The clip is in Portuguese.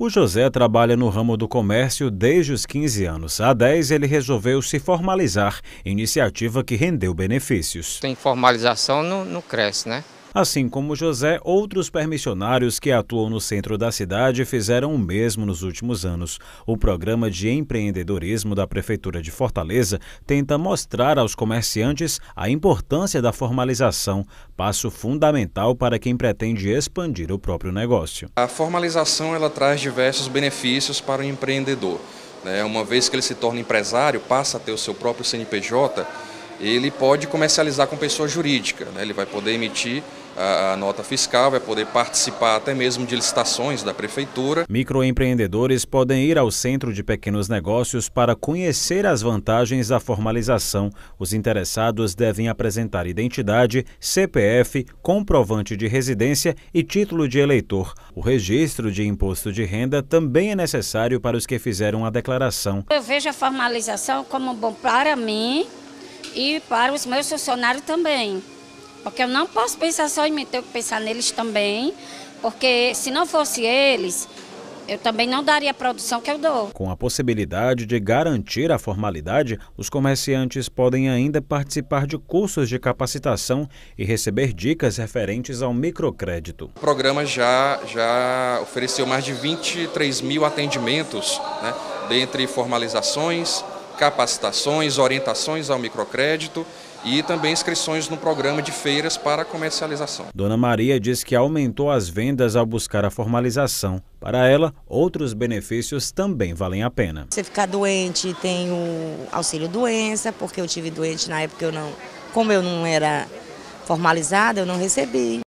O José trabalha no ramo do comércio desde os 15 anos. Há 10 ele resolveu se formalizar, iniciativa que rendeu benefícios. Sem formalização no, não cresce, né? Assim como José, outros permissionários que atuam no centro da cidade fizeram o mesmo nos últimos anos. O programa de empreendedorismo da Prefeitura de Fortaleza tenta mostrar aos comerciantes a importância da formalização, passo fundamental para quem pretende expandir o próprio negócio. A formalização ela traz diversos benefícios para o empreendedor. Né? Uma vez que ele se torna empresário, passa a ter o seu próprio CNPJ, ele pode comercializar com pessoa jurídica, né? ele vai poder emitir a, nota fiscal, vai é poder participar até mesmo de licitações da prefeitura. Microempreendedores podem ir ao Centro de Pequenos Negócios para conhecer as vantagens da formalização. Os interessados devem apresentar identidade, CPF, comprovante de residência e título de eleitor. O registro de imposto de renda também é necessário para os que fizeram a declaração. Eu vejo a formalização como bom para mim e para os meus funcionários também. Porque eu não posso pensar só em mim, tenho que pensar neles também, porque se não fosse eles, eu também não daria a produção que eu dou. Com a possibilidade de garantir a formalidade, os comerciantes podem ainda participar de cursos de capacitação e receber dicas referentes ao microcrédito. O programa já, já ofereceu mais de 23 mil atendimentos, né, dentre formalizações, capacitações, orientações ao microcrédito e também inscrições no programa de feiras para comercialização. Dona Maria diz que aumentou as vendas ao buscar a formalização. Para ela, outros benefícios também valem a pena. Você ficar doente tem o auxílio doença, porque eu tive doente na época eu não, como eu não era formalizada, eu não recebi.